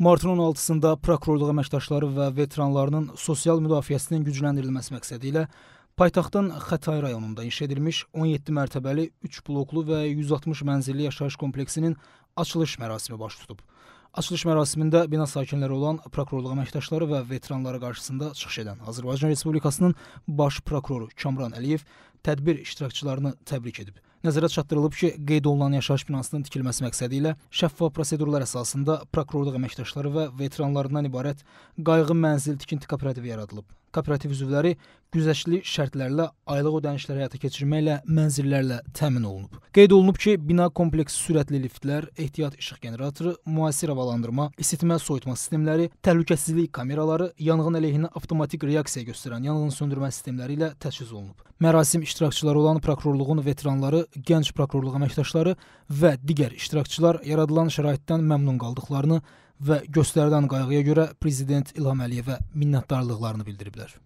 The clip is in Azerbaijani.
Martın 16-sında prokurorluq əməkdaşları və veteranlarının sosial müdafiəsinin gücləndirilməsi məqsədi ilə paytaxtın Xətay rayonunda inşa edilmiş 17 mərtəbəli 3 bloklu və 160 mənzilli yaşayış kompleksinin açılış mərasimi baş tutub. Açılış mərasimində bina sakinləri olan prokurorluq əməkdaşları və veteranları qarşısında çıxış edən Azərbaycan Respublikasının baş prokuroru Kamran Əliyev tədbir iştirakçılarını təbrik edib. Nəzərə çatdırılıb ki, qeyd olunan yaşayış binasının tikilməsi məqsədi ilə şəffaf prosedurlar əsasında prokurorluq əməkdaşları və veteranlarından ibarət qayğı mənzil tikinti kooperativi yaradılıb. Kooperativ üzvləri güzəştli şərtlərlə aylıq ödənişləri həyata keçirməklə mənzillərlə təmin olunub. Qeyd olunub ki, bina kompleksi sürətli liftlər, ehtiyat işıq generatoru, müasir havalandırma, isitmə, soyutma sistemləri, təhlükəsizlik kameraları, yanğın əleyhinə avtomatik reaksiya göstərən yanğın söndürmə sistemləri ilə təchiz olunub. Mərasim iştirakçıları olan prokurorluğun veteranları, gənc prokurorluq əməkdaşları və digər iştirakçılar yaradılan şəraitdən məmnun qaldıqlarını və göstərilən qayğıya görə prezident İlham Əliyevə minnətdarlıqlarını bildiriblər.